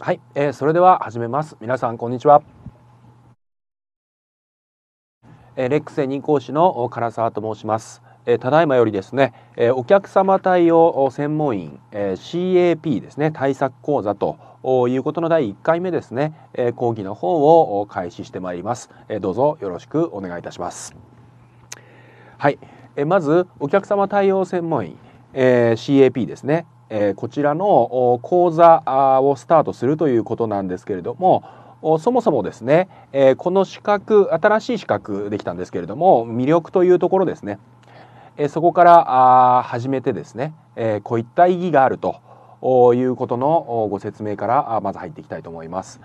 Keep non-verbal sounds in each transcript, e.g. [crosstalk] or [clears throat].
はい、えー、それでは始めます皆さんこんにちは、えー、レックス任講師の唐沢と申します、えー、ただいまよりですね、えー、お客様対応専門員、えー、CAP ですね対策講座ということの第1回目ですね、えー、講義の方を開始してまいります、えー、どうぞよろしくお願いいたしますはい、えー、まずお客様対応専門員えー、CAP ですね、えー、こちらの講座をスタートするということなんですけれどもそもそもですね、えー、この資格新しい資格できたんですけれども魅力というところですね、えー、そこからあ始めてですね、えこういった意義があるということのご説明からまず入っていきたいと思います。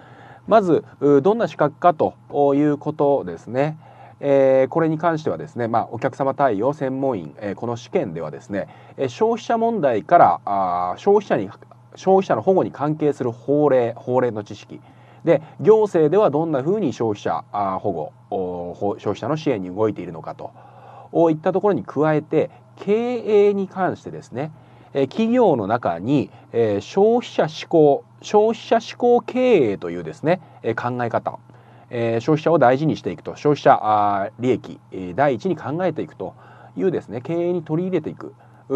まずどんな資格かということですね。えー、これに関してはですね、まあ、お客様対応専門員、えー、この試験ではですね、え消費者問題からあ消費者に消費者の保護に関係する法令法令の知識で行政ではどんなふうに消費者あ保護消費者の支援に動いているのかといったところに加えて経営に関してですね企業の中に消費者志向消費者志向経営というですね考え方えー、消費者を大事にしていくと消費者あ利益、えー、第一に考えていくというですね経営に取り入れていく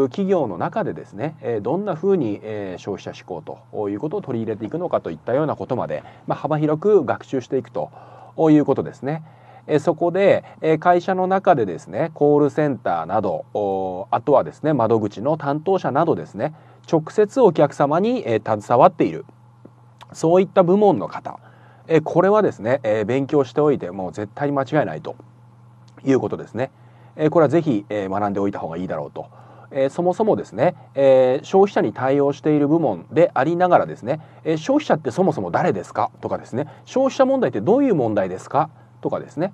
企業の中でですね、えー、どんなふうに、えー、消費者志向ということを取り入れていくのかといったようなことまで、まあ、幅広く学習していくということですね。えそこで、会社の中でですねコールセンターなどあとはですね窓口の担当者などですね直接お客様に、携わっているそういった部門の方えこれはですね、え勉強しておいてもう絶対に間違いないということですね。えこれは是非え学んでおいた方がいいだろうと。えそもそもですね、え消費者に対応している部門でありながらですね、え消費者ってそもそも誰ですかとかですね消費者問題ってどういう問題ですかとかですね、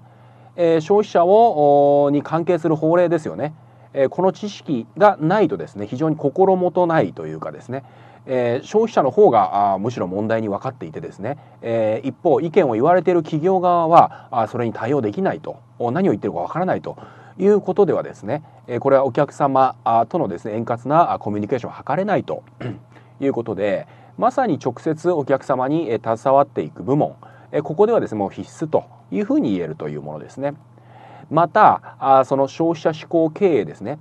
え消費者をに関係する法令ですよね、えこの知識がないとですね非常に心もとないというかですね、えー、消費者の方があむしろ問題に分かっていてですね、えー、一方意見を言われている企業側はあそれに対応できないと何を言ってるか分からないということではですね、えー、これはお客様とのですね円滑なコミュニケーションを図れないと [clears throat] いうことでまさに直接お客様に携わっていく部門ここではですねもう必須というふうに言えるというものですね。またあその消費者志向経営ですね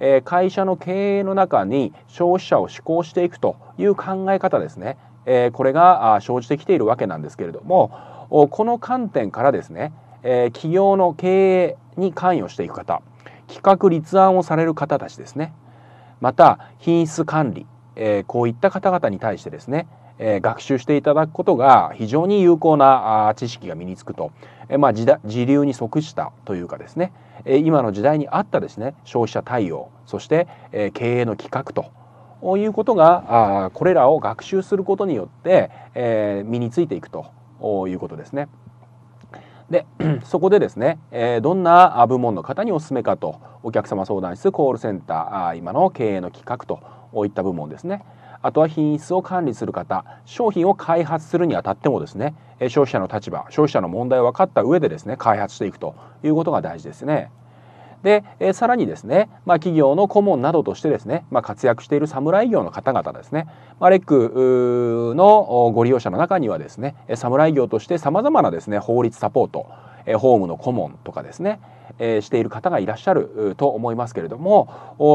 え会社の経営の中に消費者を志向していくという考え方ですね、えこれが生じてきているわけなんですけれどもこの観点からですね、え企業の経営に関与していく方企画立案をされる方たちですねまた品質管理、えこういった方々に対してですねえ学習していただくことが非常に有効な知識が身につくと、えまあ、時時流に即したというかですね、え今の時代に合ったですね消費者対応そして、え経営の企画ということがあこれらを学習することによって、え身についていくということですね。で [clears throat] そこでですね、えどんな部門の方におすすめかとお客様相談室コールセンター今の経営の企画といった部門ですねあとは品質を管理する方商品を開発するにあたってもですね消費者の立場消費者の問題を分かった上でですね開発していくということが大事ですね。で、えさらにですね、まあ、企業の顧問などとしてですね、まあ、活躍している侍業の方々ですね、まあ、レックのご利用者の中にはですね侍業としてさまざまなですね法律サポート、えホームの顧問とかですねえしている方がいらっしゃると思いますけれども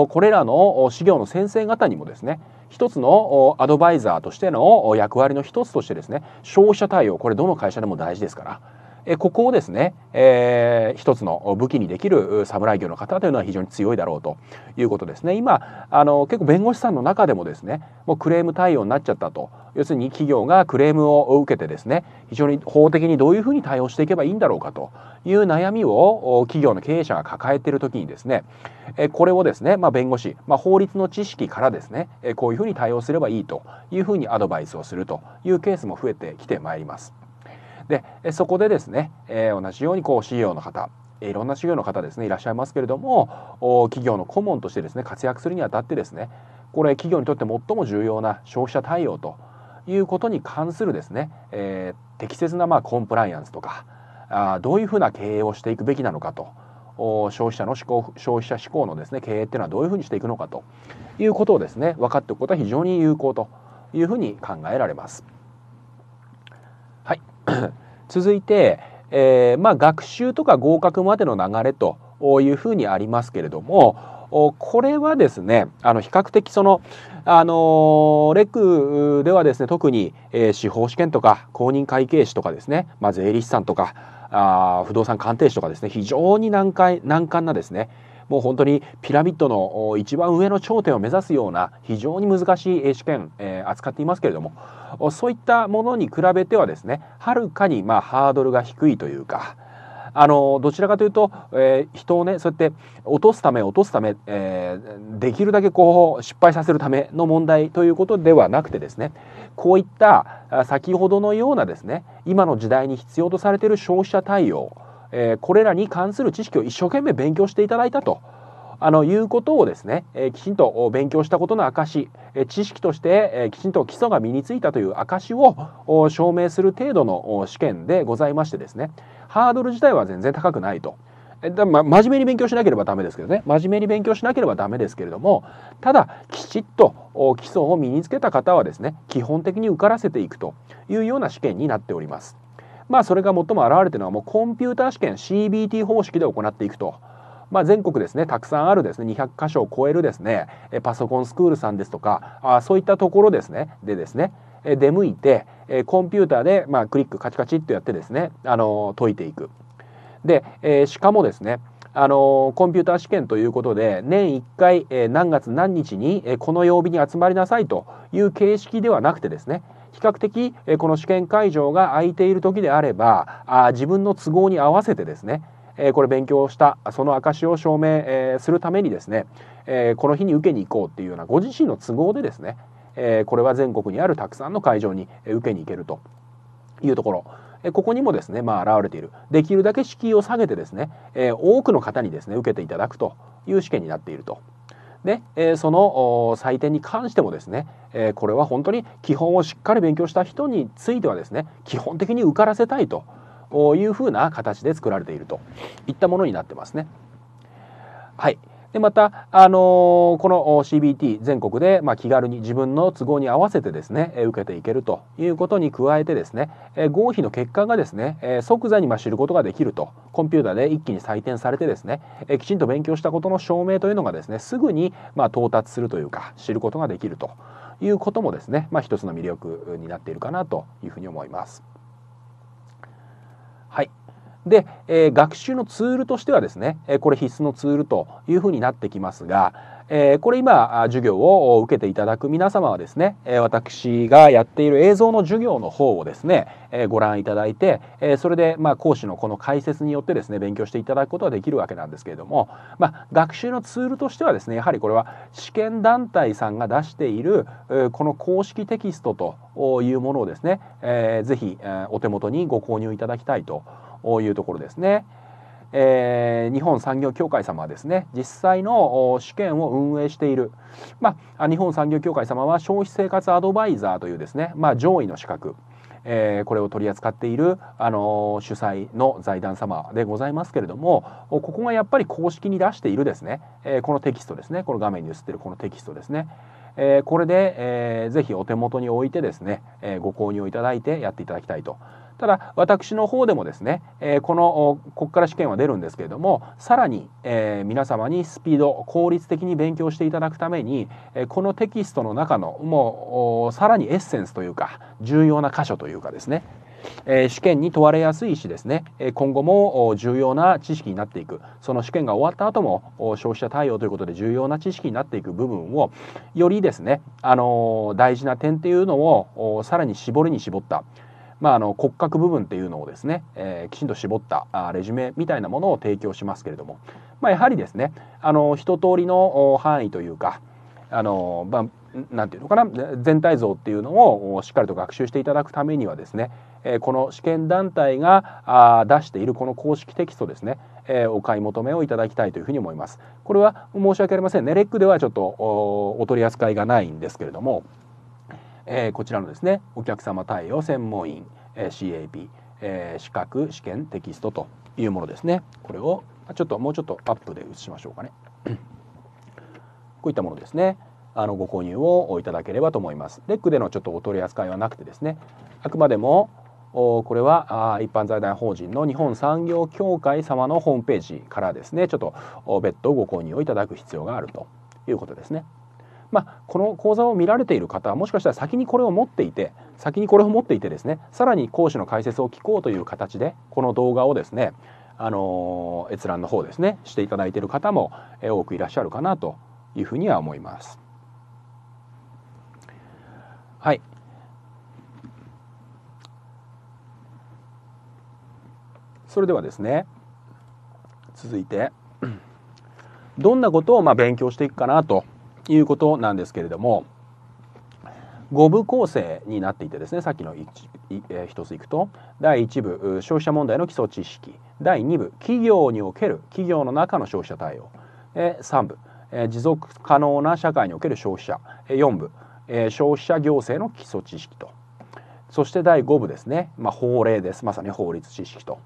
これらの資料の先生方にもですね一つのアドバイザーとしての役割の一つとしてですね消費者対応これどの会社でも大事ですからえここをですね、えー、一つの武器にできる侍業の方というのは非常に強いだろうということですね今あの結構弁護士さんの中でもですねもうクレーム対応になっちゃったと要するに企業がクレームを受けてですね非常に法的にどういうふうに対応していけばいいんだろうかという悩みを企業の経営者が抱えている時にですねこれをですね、まあ、弁護士、まあ、法律の知識からですねこういうふうに対応すればいいというふうにアドバイスをするというケースも増えてきてまいります。でそこでですね、えー、同じようにこう CEO の方いろんな修業の方ですねいらっしゃいますけれども企業の顧問としてですね活躍するにあたってですねこれ企業にとって最も重要な消費者対応ということに関するですね、えー、適切なまあコンプライアンスとかあどういうふうな経営をしていくべきなのかと消費者の思考消費者志向のですね経営っていうのはどういうふうにしていくのかということをですね分かっておくことは非常に有効というふうに考えられます。[coughs] 続いて、えー、まあ、学習とか合格までの流れというふうにありますけれどもこれはですねあの比較的そのあのレクではですね特に、えー、司法試験とか公認会計士とかですね、まあ、税理士さんとかあ不動産鑑定士とかですね非常に難解難関なですね、もう本当にピラミッドの一番上の頂点を目指すような非常に難しい試験、えー、扱っていますけれどもそういったものに比べてはですねはるかにまあハードルが低いというか。あのどちらかというと、えー、人をねそうやって落とすため落とすため、えー、できるだけこう失敗させるための問題ということではなくてですねこういった先ほどのようなですね今の時代に必要とされている消費者対応えー、これらに関する知識を一生懸命勉強していただいたと。あのいうことをですね、えー、きちんと勉強したことの証、えー、知識として、えー、きちんと基礎が身についたという証を証明する程度の試験でございましてですねハードル自体は全然高くないと。だま、真面目に勉強しなければダメですけどね真面目に勉強しなければダメですけれどもただきちっと基礎を身につけた方はですね基本的に受からせていくというような試験になっております。まあ、それが最も現れてるのはもうコンピューター試験 CBT 方式で行っていくと。まあ、全国ですねたくさんあるですね200箇所を超えるですねパソコンスクールさんですとかあそういったところですねでですね出向いてコンピューターで、まあ、クリックカチカチっとやってですね、あの解いていく。で、えー、しかもですねあのコンピューター試験ということで年1回、え何月何日に、えこの曜日に集まりなさいという形式ではなくてですね、比較的この試験会場が空いている時であればあ自分の都合に合わせてですねこれ勉強したその証を証明するためにですねこの日に受けに行こうっていうようなご自身の都合でですねこれは全国にあるたくさんの会場に受けに行けるというところここにもですね、まあ、現れているできるだけ敷居を下げてですね多くの方にですね受けていただくという試験になっていると。で、えー、その採点に関してもですね、えー、これは本当に基本をしっかり勉強した人についてはですね基本的に受からせたいというふうな形で作られているといったものになってますね。はい、でまた、あのー、この CBT 全国で、まあ、気軽に自分の都合に合わせてですね受けていけるということに加えてですね合否の結果がですね即座に知ることができるとコンピューターで一気に採点されてですねきちんと勉強したことの証明というのがですねすぐにま到達するというか知ることができるということもですね、まあ、一つの魅力になっているかなというふうに思います。はいで、えー、学習のツールとしてはですね、えこれ必須のツールというふうになってきますが、えー、これ今授業を受けていただく皆様はですね、え私がやっている映像の授業の方をですね、えご覧いただいて、えそれでまあ講師のこの解説によってですね勉強していただくことができるわけなんですけれども、まあ、学習のツールとしてはですねやはりこれは試験団体さんが出しているこの公式テキストというものをですね、えー、ぜひお手元にご購入いただきたいとういうところですね。えー、日本産業協会様はですね実際の試験を運営している、まあ、日本産業協会様は消費生活アドバイザーというですね、まあ、上位の資格、えー、これを取り扱っている、あのー、主催の財団様でございますけれどもここがやっぱり公式に出しているですね、えー、このテキストですねこの画面に映ってるこのテキストですね、えー、これで、えー、ぜひお手元に置いてですね、えー、ご購入いただいてやっていただきたいとただ私の方でもですね、えー、このここから試験は出るんですけれどもさらに、えー、皆様にスピード効率的に勉強していただくために、えー、このテキストの中のもうさらにエッセンスというか重要な箇所というかですねえー、試験に問われやすいしですね、え今後も重要な知識になっていくその試験が終わった後も消費者対応ということで重要な知識になっていく部分をよりですね、あのー、大事な点っていうのをさらに絞りに絞ったまあ、あの骨格部分っていうのをですね、えー、きちんと絞ったあレジュメみたいなものを提供しますけれども、まあ、やはりですねあの一通りの範囲というかあの、まあ、なんていうのかな全体像っていうのをしっかりと学習していただくためにはですねこの試験団体が出しているこの公式テキストですねお買い求めをいただきたいというふうに思います。これは申し訳ありませんねレックではちょっとお取り扱いがないんですけれどもえー、こちらのですねお客様対応専門員、えー、CAP、えー、資格試験テキストというものですねこれをちょっともうちょっとアップで写しましょうかね [coughs] こういったものですねあのご購入をいただければと思いますレックでのちょっとお取り扱いはなくてですねあくまでもこれは一般財団法人の日本産業協会様のホームページからですねちょっと別途ご購入をいただく必要があるということですね。まあ、この講座を見られている方はもしかしたら先にこれを持っていて先にこれを持っていてですねさらに講師の解説を聞こうという形でこの動画をですねあの閲覧の方ですねしていただいている方も多くいらっしゃるかなというふうには思います。はい、それではですね続いてどんなことをまあ勉強していくかなということなんですけれども5部構成になっていてですねさっきの 1, 1ついくと第1部消費者問題の基礎知識第2部企業における企業の中の消費者対応3部持続可能な社会における消費者4部消費者行政の基礎知識とそして第5部ですね、まあ、法令ですまさに法律知識と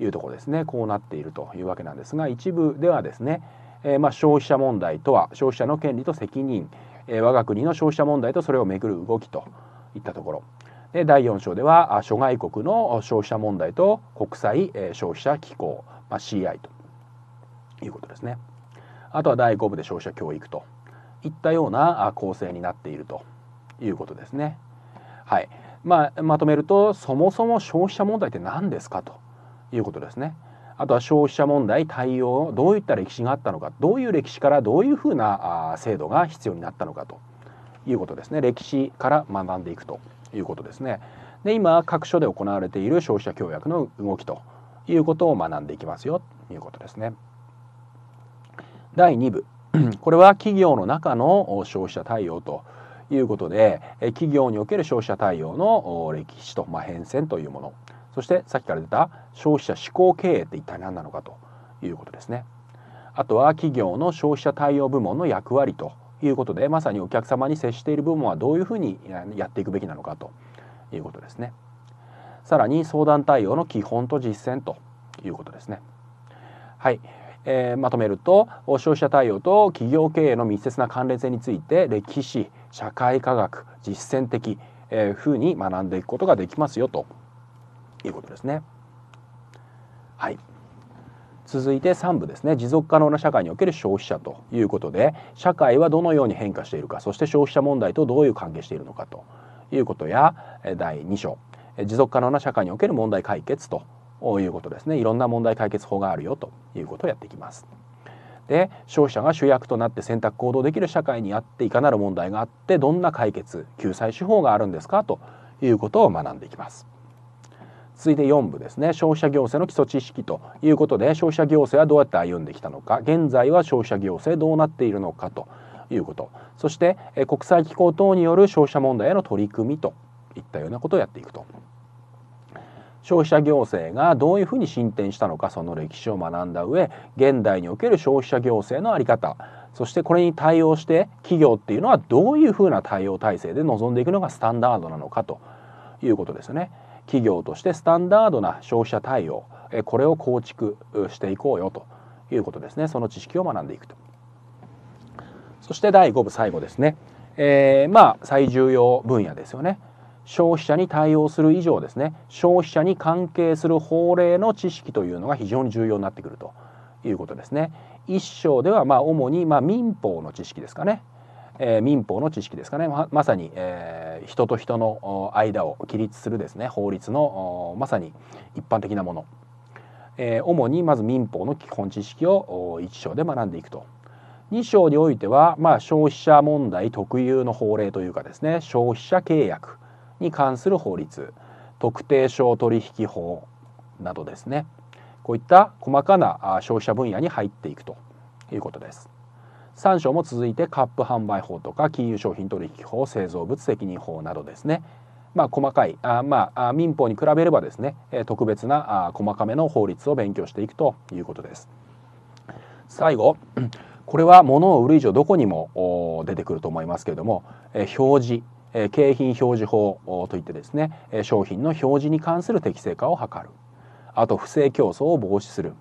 いうところですねこうなっているというわけなんですが一部ではですねえー、まあ、消費者問題とは消費者の権利と責任、えー、我が国の消費者問題とそれをめぐる動きといったところで第4章では諸外国の消費者問題と国際消費者機構、まあ、CI ということですね。あとは第5部で消費者教育といったような構成になっているということですね。はいまあ、まとめるとそもそも消費者問題って何ですかということですね。あとは消費者問題対応どういった歴史があったのかどういう歴史からどういうふうな制度が必要になったのかということですね歴史から学んでいくということですね。で今各所で行われている消費者協約の動きということを学んでいきますよということですね。第2部 [clears throat] これは企業の中の消費者対応ということで企業における消費者対応の歴史と、まあ、変遷というものそしてさっきから出た消費者志向経営って一体何なのかということですね。あとは企業の消費者対応部門の役割ということでまさにお客様に接している部門はどういうふうにやっていくべきなのかということですね。さらに相談対応の基本と実践ということですね。はい、えー、まとめると消費者対応と企業経営の密接な関連性について歴史社会科学実践的、えー、うに学んでいくことができますよということですね。はい、続いて3部ですね持続可能な社会における消費者ということで社会はどのように変化しているかそして消費者問題とどういう関係しているのかということや第2章持続可能な社会における問題解決ということですねいろんな問題解決法があるよということをやっていきます。で消費者が主役となって選択行動できる社会にあっていかなる問題があってどんな解決救済手法があるんですかということを学んでいきます。次いで4部ですね消費者行政の基礎知識ということで消費者行政はどうやって歩んできたのか現在は消費者行政どうなっているのかということそして国際機構等による消費者問題への取り組みといったようなことをやっていくと消費者行政がどういうふうに進展したのかその歴史を学んだ上現代における消費者行政の在り方そしてこれに対応して企業っていうのはどういうふうな対応体制で臨んでいくのがスタンダードなのかということですね。企業としてスタンダードな消費者対応これを構築していこうよということですねその知識を学んでいくとそして第5部最後ですね、えー、まあ最重要分野ですよね消費者に対応する以上ですね消費者に関係する法令の知識というのが非常に重要になってくるということですね一章ではま主にま民法の知識ですかねえー、民法の知識ですかねまさに、えー、人と人の間を規律するですね法律のまさに一般的なもの、えー、主にまず民法の基本知識を1章で学んでいくと。2章においては、まあ、消費者問題特有の法令というかですね消費者契約に関する法律特定商取引法などですねこういった細かな消費者分野に入っていくということです。3章も続いてカップ販売法とか金融商品取引法製造物責任法などですねまあ、細かいあ、まあ、民法に比べればですね特別なあ細かめの法律を勉強していくということです最後 [clears throat] これは物を売る以上どこにも出てくると思いますけれども、え表示、え景品表示法といってですね商品の表示に関する適正化を図るあと不正競争を防止する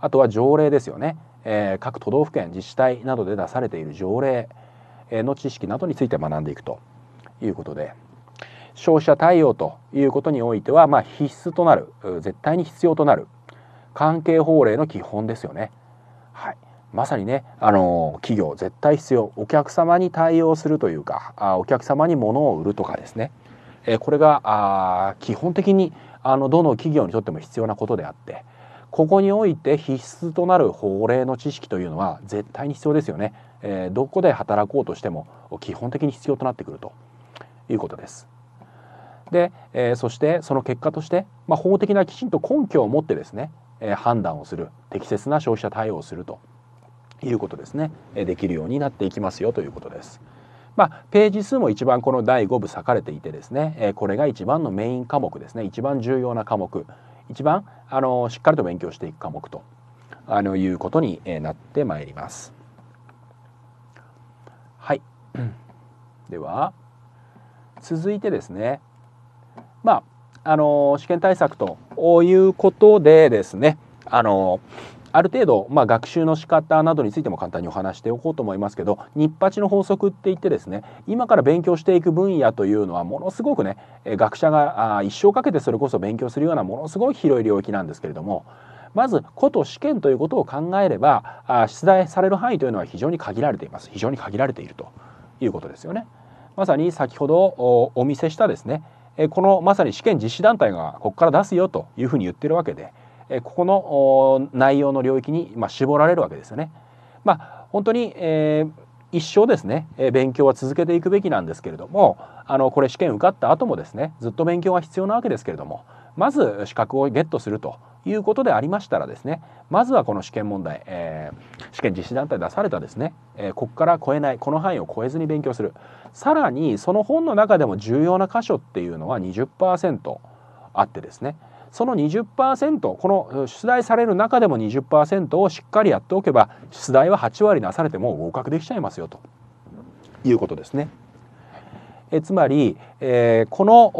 あとは条例ですよねえー、各都道府県自治体などで出されている条例の知識などについて学んでいくということで消費者対応ということにおいては、まあ、必須となる絶対に必要となる関係法令の基本ですよね。はい、まさにね、あの企業絶対必要お客様に対応するというかあお客様に物を売るとかですね、えこれがあ基本的にあのどの企業にとっても必要なことであって、ここにおいて必須となる法令の知識というのは絶対に必要ですよね、えー、どこで働こうとしても基本的に必要となってくるということですで、えー、そしてその結果として、まあ、法的なきちんと根拠を持ってですね、えー、判断をする適切な消費者対応をするということですね、えー、できるようになっていきますよということですまあ、ページ数も一番この第5部割かれていてですね、えー、これが一番のメイン科目ですね一番重要な科目、一番あのしっかりと勉強していく科目とあのいうことにえなってまいります。はい、[clears throat] では続いてですねまああの試験対策ということでですねあのある程度、まあ、学習の仕方などについても簡単にお話しておこうと思いますけど日八の法則って言ってですね今から勉強していく分野というのはものすごくね学者が一生かけてそれこそ勉強するようなものすごい広い領域なんですけれどもまず古と試験ということを考えれば出題される範囲というのは非常に限られています非常に限られているということですよね。まさに先ほどお見せしたですねこのまさに試験実施団体がここから出すよというふうに言ってるわけでえここの内容の領域に、ま絞られるわけですよね。まあ、本当に、えー一生ですね、え勉強は続けていくべきなんですけれどもあのこれ試験受かった後もですねずっと勉強は必要なわけですけれどもまず資格をゲットするということでありましたらですねまずはこの試験問題、えー、試験実施団体出されたですね、えー、ここから超えないこの範囲を超えずに勉強するさらにその本の中でも重要な箇所っていうのは20%あってですねその20%この出題される中でも20%をしっかりやっておけば出題は8割なされても合格できちゃいますよということですね。えつまり、えー、この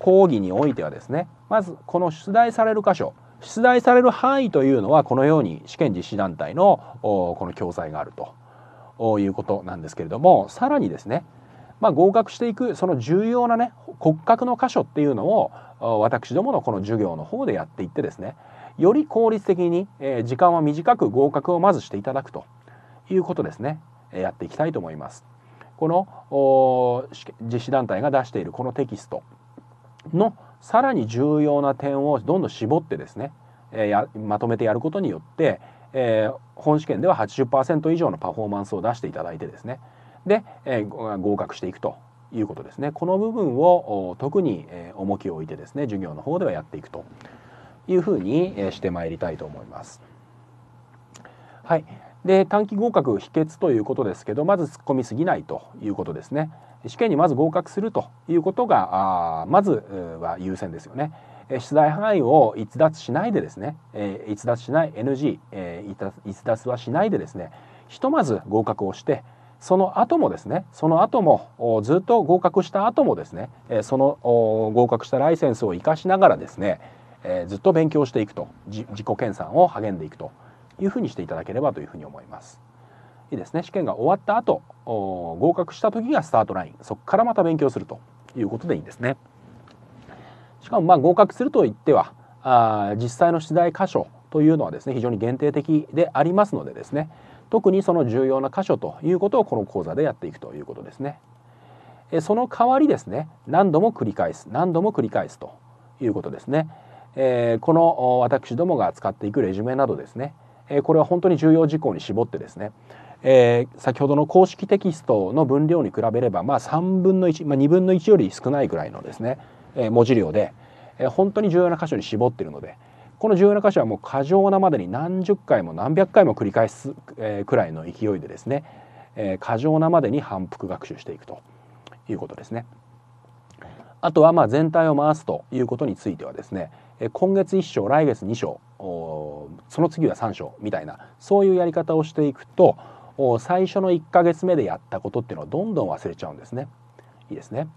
講義においてはですねまずこの出題される箇所出題される範囲というのはこのように試験実施団体のこの教材があるということなんですけれどもさらにですね、まあ、合格していくその重要なね骨格の箇所っていうのを私どものこの授業の方でやっていってですねより効率的に、え時間は短く合格をまずしていただくということですね、えやっていきたいと思います。この実施団体が出しているこのテキストのさらに重要な点をどんどん絞ってですね、えやまとめてやることによって、え本試験では80%以上のパフォーマンスを出していただいてですねで、え合格していくということですねこの部分を特に重きを置いてですね授業の方ではやっていくというふうにしてまいりたいと思います。はい、で短期合格秘訣ということですけどまず突っ込みすぎないということですね。試験にまず合格するということがまずは優先ですよね。出題範囲を逸脱しないでですね、え逸脱しない NG、え逸脱はしないでですねひとまず合格をしてその後もですねその後もずっと合格した後もですねその合格したライセンスを生かしながらですねずっと勉強していくと自己研鑽を励んでいくというふうにしていただければというふうに思います。いいですね試験が終わった後合格した時がスタートラインそこからまた勉強するということでいいんですね。しかもまあ合格するといってはあ実際の出題箇所というのはですね非常に限定的でありますのでですね特にその重要な箇所ということをこの講座でやっていくということですね。その代わりですね何度も繰り返す何度も繰り返すということですね。えこの私どもが使っていくレジュメなどですね、えこれは本当に重要事項に絞ってですね、え先ほどの公式テキストの分量に比べればまあ3分の1、まあ、2分の1より少ないぐらいのですね、え文字量で、え本当に重要な箇所に絞ってるので、この重要な箇所はもう過剰なまでに何十回も何百回も繰り返す、えー、くらいの勢いでですね、えー、過剰なまでに反復学習していくということですね。あとはまあ全体を回すということについてはですね今月1章来月2章その次は3章みたいなそういうやり方をしていくと最初の1ヶ月目でやったことっていうのをどんどん忘れちゃうんですね。いいですね。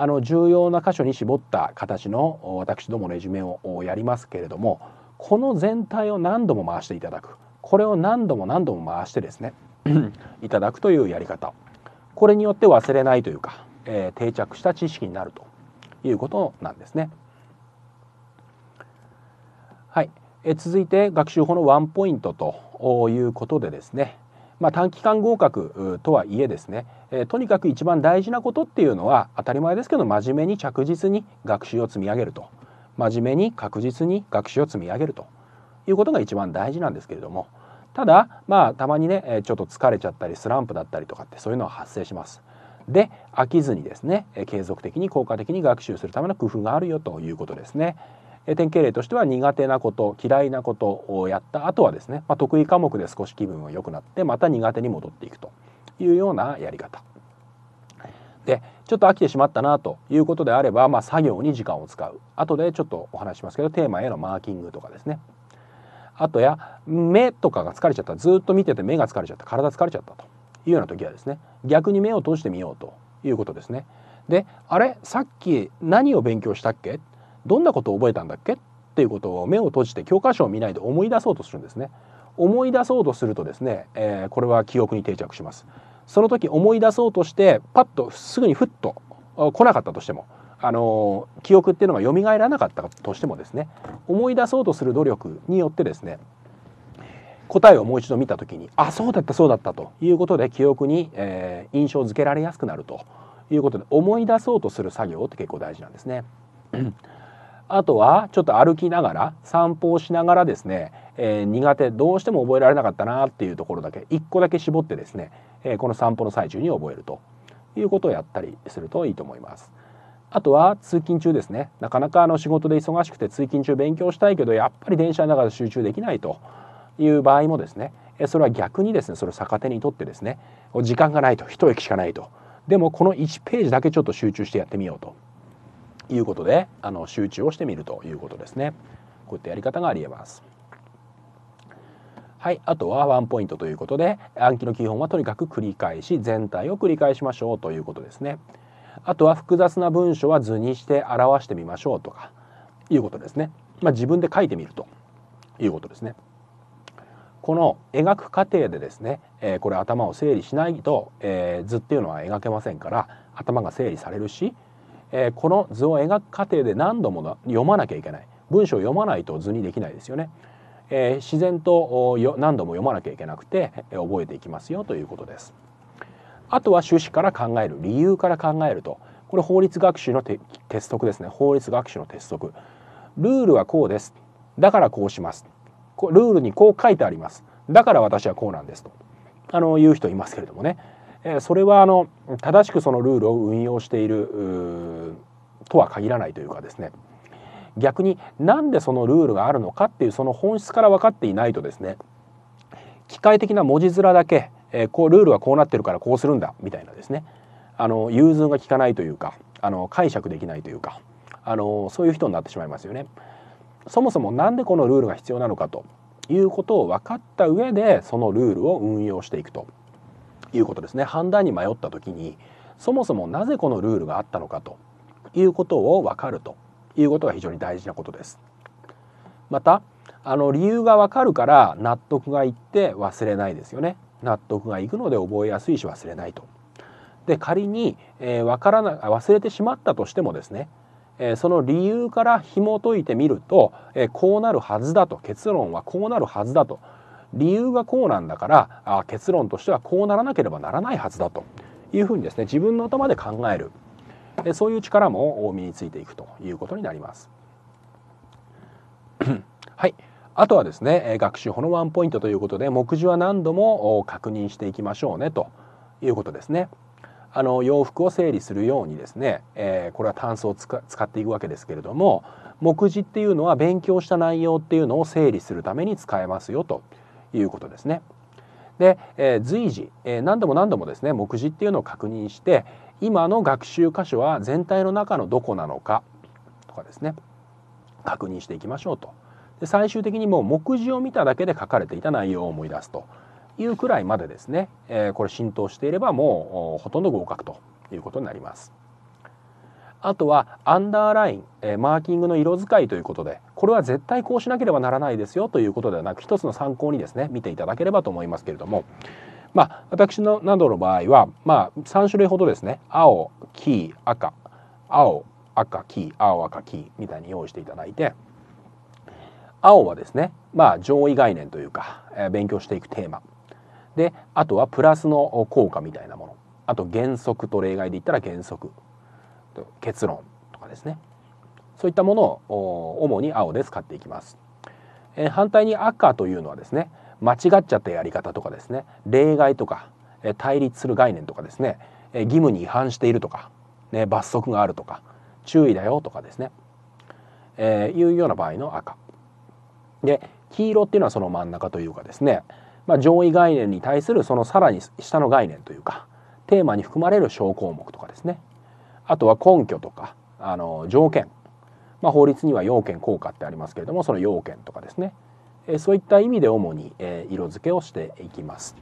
あの重要な箇所に絞った形の私どものレジュメをやりますけれどもこの全体を何度も回していただくこれを何度も何度も回してですね [clears throat] いただくというやり方これによって忘れないというか、えー、定着した知識になるということなんですね。はい、え続いて学習法のワンポイントということでですねまあ、短期間合格とはいえですね、えー、とにかく一番大事なことっていうのは当たり前ですけど真面目に着実に学習を積み上げると真面目に確実に学習を積み上げるということが一番大事なんですけれどもただまあたまにねちょっと疲れちゃったりスランプだったりとかってそういうのは発生します。で飽きずにですね継続的に効果的に学習するための工夫があるよということですね。典型例としては苦手なこと嫌いなことをやった後はですね、まあ、得意科目で少し気分が良くなってまた苦手に戻っていくというようなやり方でちょっと飽きてしまったなということであれば、まあ、作業に時間を使う後でちょっとお話しますけどテーマへのマーキングとかですねあとや目とかが疲れちゃったずっと見てて目が疲れちゃった体疲れちゃったというような時はですね逆に目を閉じてみようということですね。であれさっき何を勉強したっけどんなことを覚えたんだっけっていうことを目を閉じて教科書を見ないで思い出そうとするんですね思い出そうとするとですね、えー、これは記憶に定着しますその時思い出そうとしてパッとすぐにふっと来なかったとしてもあの記憶っていうのが蘇らなかったとしてもですね思い出そうとする努力によってですね答えをもう一度見た時にあそうだったそうだったということで記憶に、えー、印象づけられやすくなるということで思い出そうとする作業って結構大事なんですね。あとはちょっと歩きながら散歩をしながらですね、えー、苦手どうしても覚えられなかったなっていうところだけ1個だけ絞ってですね、えー、この散歩の最中に覚えるということをやったりするといいと思います。あとは通勤中ですねなかなかあの仕事で忙しくて通勤中勉強したいけどやっぱり電車の中で集中できないという場合もですねそれは逆にですねそれを逆手にとってですね時間がないと一駅しかないとでもこの1ページだけちょっと集中してやってみようということであの集中をしてみるということですねこういったやり方がありえますはい、あとはワンポイントということで暗記の基本はとにかく繰り返し全体を繰り返しましょうということですねあとは複雑な文章は図にして表してみましょうとかいうことですね、まあ、自分で書いてみるということですねこの描く過程でですね、えー、これ頭を整理しないと、えー、図っていうのは描けませんから頭が整理されるし、えー、この図を描く過程で何度も読まなきゃいけない文章を読まないと図にできないですよね、えー、自然とよ何度も読まなきゃいけなくてえ覚えていきますよということですあとは趣旨から考える理由から考えるとこれ法律学習の鉄則ですね法律学習の鉄則ルールはこうですだからこうしますルールにこう書いてありますだから私はこうなんですとあの言う人いますけれどもねえそれはあの正しくそのルールを運用しているとは限らないというかですね逆になんでそのルールがあるのかっていうその本質から分かっていないとですね機械的な文字面だけ、えこうルールはこうなってるからこうするんだみたいなですねあの融通が利かないというかあの解釈できないというかあのそういう人になってしまいますよね。そもそも何でこのルールが必要なのかということを分かった上でそのルールを運用していくということですね判断に迷った時にそもそもなぜこのルールがあったのかということを分かるということが非常に大事なことです。またあの理由が分かるから納得がいって忘れないですよね。納得がいくので覚えやすいし忘れないと。で仮に、えー、分からな忘れてしまったとしてもですね、えその理由から紐解いてみると、えこうなるはずだと結論はこうなるはずだと理由がこうなんだからあ結論としてはこうならなければならないはずだというふうにですね自分の頭で考えるそういう力も身についていくということになります。[clears throat] はい、あとはですね学習法のワンポイントということで目次は何度も確認していきましょうねということですね。あの洋服を整理するようにですね、えー、これは単数を使っていくわけですけれども目次っていうのは勉強した内容っていうのを整理するために使えますよということですね。で、えー、随時、えー、何度も何度もですね目次っていうのを確認して今の学習箇所は全体の中のどこなのかとかですね確認していきましょうと。で最終的にもう目次を見ただけで書かれていた内容を思い出すというくらいまでですね、えー、これ浸透していればもうほとんど合格ということになります。あとはアンダーライン、えー、マーキングの色使いということでこれは絶対こうしなければならないですよということではなく一つの参考にですね見ていただければと思いますけれども。まあ、私のなどの場合は、まあ、3種類ほどですね青黄赤青赤黄青赤黄みたいに用意していただいて青はですね、まあ、上位概念というか、えー、勉強していくテーマであとはプラスの効果みたいなものあと原則と例外で言ったら原則結論とかですねそういったものを主に青で使っていきます。えー、反対に赤というのはですね間違っちゃったやり方とかですね例外とか、えー、対立する概念とかですね、えー、義務に違反しているとか、ね、罰則があるとか注意だよとかですね、えいうような場合の赤。で黄色っていうのはその真ん中というかですね、まあ、上位概念に対するそのさらに下の概念というかテーマに含まれる小項目とかですねあとは根拠とかあの条件まあ、法律には要件効果ってありますけれどもその要件とかですね、えそういった意味で主に、え色付けをしていきます。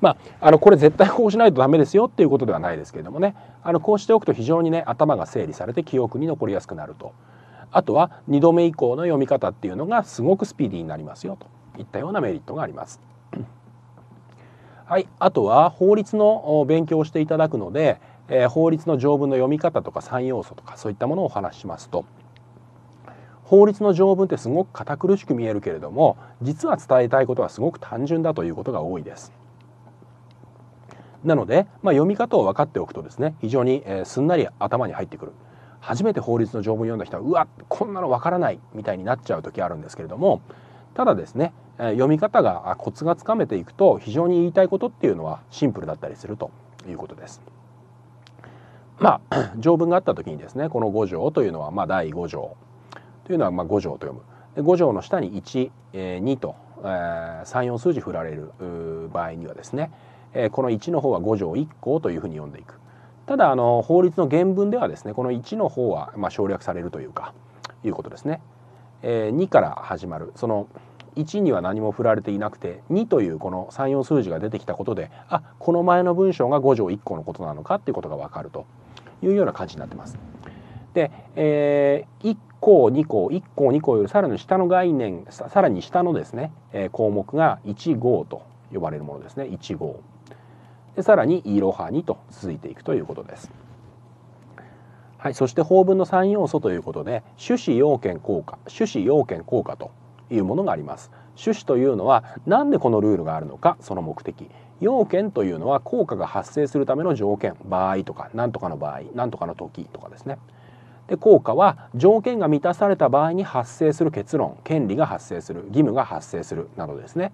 まあ、あのこれ絶対こうしないとダメですよっていうことではないですけれどもねあのこうしておくと非常にね頭が整理されて記憶に残りやすくなるとあとは2度目以降の読み方っていうのがすごくスピーディーになりますよといったようなメリットがあります。[clears throat] はい、あとは法律の勉強をしていただくので、えー、法律の条文の読み方とか3要素とかそういったものをお話ししますと法律の条文ってすごく堅苦しく見えるけれども実は伝えたいことはすごく単純だということが多いです。なので、まあ、読み方を分かっておくとですね非常に、えー、すんなり頭に入ってくる初めて法律の条文を読んだ人はうわこんなの分からないみたいになっちゃう時あるんですけれどもただですね、えー、読み方がコツがつかめていくと非常に言いたいことっていうのはシンプルだったりするということです。まあ [clears throat] 条文があった時にですねこの5条というのはまあ第5条というのはまあ5条と読む。五条の下に1、2と、34数字振られる場合にはですね、この1の方は5条1項というふうに読んでいく。ただあの法律の原文ではですねこの1の方はまあ省略されるというかいうことですね。2から始まるその1には何も振られていなくて2というこの34数字が出てきたことであこの前の文章が5条1項のことなのかっていうことが分かるというような感じになってます。で、えー、項2項1項2項よりさらに下の概念さらに下のですね、えー、項目が1号と呼ばれるものですね1号でさらにイロハにと続いていくということです。はい、そして法文の3要素ということで趣旨要件効果趣旨要件効果というものがあります。種子というのは何でこのルールがあるのかその目的要件というのは効果が発生するための条件場合とか何とかの場合何とかの時とかですねで効果は条件が満たされた場合に発生する結論権利が発生する義務が発生するなどですね、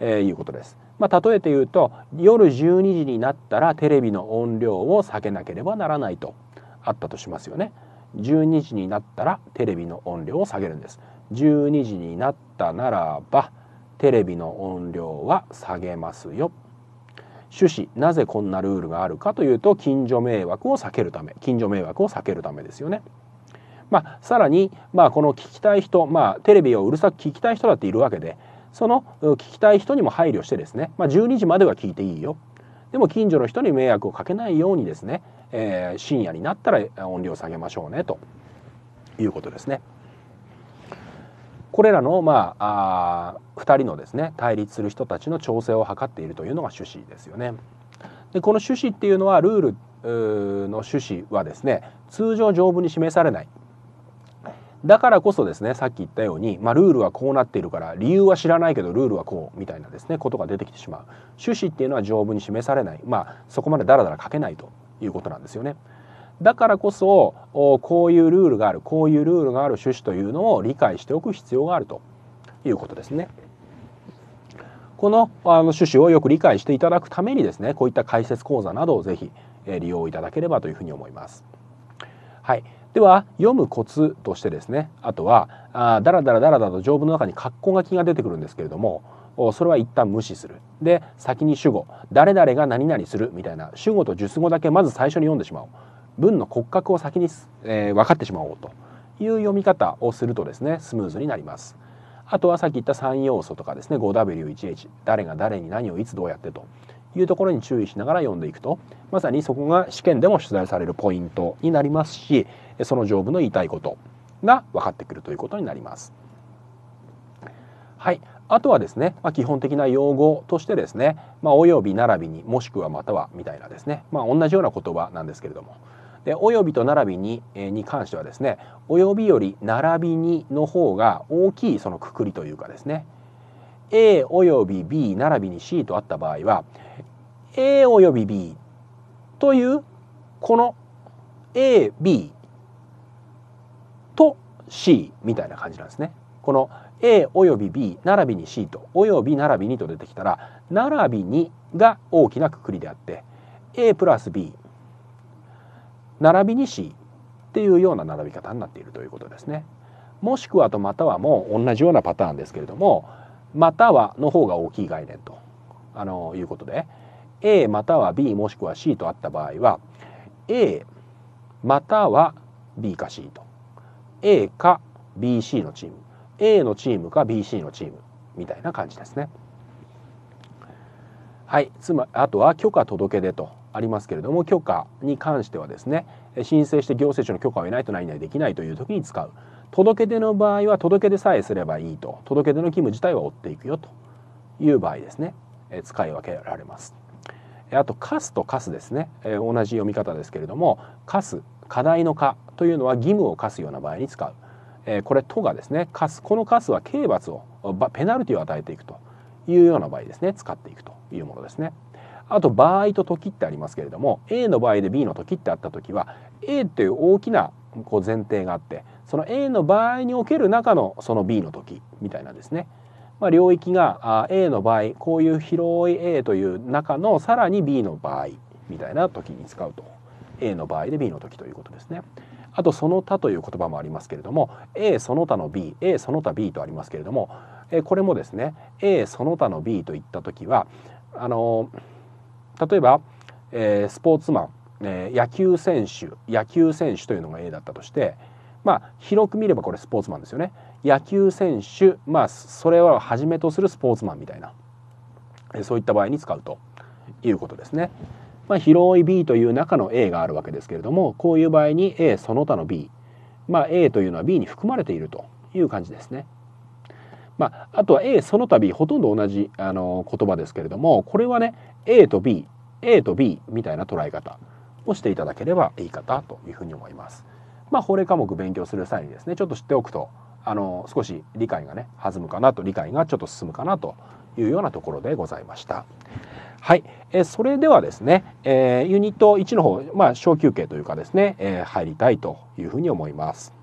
えー、いうことです。まあ、例えて言うと夜12時になったらテレビの音量を下げなければならないとあったとしますよね。12時になったらテレビの音量を下げるんです。12時になったならばテレビの音量は下げますよ趣旨なぜこんなルールがあるかというと近所迷惑を避けるため近所迷惑を避けるためですよね。まあ、さらに、まあ、この聞きたい人、まあ、テレビをうるさく聞きたい人だっているわけでその聞きたい人にも配慮してですね、まあ、12時までは聞いていいよでも近所の人に迷惑をかけないようにですね、えー、深夜になったら音量下げましょうねということですね。これらの、まあ、あ2人のですね対立する人たちの調整を図っているというのが趣旨ですよね。でこの趣旨っていうのはルールの趣旨はですね通常条文に示されないだからこそですねさっき言ったように、まあ、ルールはこうなっているから理由は知らないけどルールはこうみたいなですねことが出てきてしまう趣旨っていうのは条文に示されない、まあ、そこまでダラダラ書けないということなんですよね。だからこそこういうルールがあるこういうルールがある趣旨というのを理解しておく必要があるということですね。このあの趣旨をよく理解していただくためにですねこういった解説講座などをぜひ利用いただければというふうに思います。はい、では読むコツとしてですねあとはあだらだらだらだと条文の中に括弧書きが出てくるんですけれどもそれは一旦無視するで先に主語「誰々が何々する」みたいな主語と述語だけまず最初に読んでしまおう文の骨格を先に、えー、分かってしまおうという読み方をするとですねスムーズになります。あとはさっき言った3要素とかですね 5W1H 誰が誰に何をいつどうやってというところに注意しながら読んでいくとまさにそこが試験でも取材されるポイントになりますしその条文の言いたいことが分かってくるということになります。はい、あとはですね、まあ、基本的な用語としてですね、まあ、および並びにもしくはまたはみたいなですね、まあ、同じような言葉なんですけれども、で「および」と「並びに」えに関してはですね「および」より「並びに」の方が大きいそのくくりというかですね A および B 並びに C とあった場合は A および B というこの AB と C みたいな感じなんですね。この A および B 並びに C とおよび並びにと出てきたら並びにが大きなくくりであって A プラス B 並びにしっていうような並び方になっているということですね。もしくはとまたはも同じようなパターンですけれどもまたはの方が大きい概念とあのいうことで A または B もしくは C とあった場合は A または B か C と A か BC のチーム A のチームか BC のチームみたいな感じですね。はい、つまあとは許可届出とありますけれども許可に関してはですね申請して行政庁の許可を得ないと何々できないという時に使う届け出の場合は届出さえすればいいと届け出の義務自体は追っていくよという場合ですね使い分けられますあと「カスと「カスですね同じ読み方ですけれども「カス課題の「課」というのは義務を課すような場合に使うこれ「と」がですね「課す」この「カスは刑罰をペナルティを与えていくというような場合ですね使っていくというものですね。あと場合と時ってありますけれども A の場合で B の時ってあった時は A という大きなこう前提があってその A の場合における中のその B の時みたいなんですね。まあ、領域が A の場合こういう広い A という中のさらに B の場合みたいな時に使うと A の場合で B の時ということですね。あとその他という言葉もありますけれども A その他の BA その他 B とありますけれどもこれもですね A その他の B といった時はあの例えば、えー、スポーツマン、えー、野球選手野球選手というのが A だったとしてまあ広く見ればこれスポーツマンですよね野球選手まあそれをはじめとするスポーツマンみたいな、えー、そういった場合に使うということですね。まあ、広い B という中の A があるわけですけれどもこういう場合に A その他の B まあ、A というのは B に含まれているという感じですね。まあ、あとは A その度ほとんど同じあの言葉ですけれどもこれはね A と BA と B みたいな捉え方をしていただければいいかなというふうに思います。まあ、法令科目勉強する際にですねちょっと知っておくとあの少し理解がね弾むかなと理解がちょっと進むかなというようなところでございました。はい、えそれではですね、えー、ユニット1の方、まあ、小休憩というかですね、えー、入りたいというふうに思います。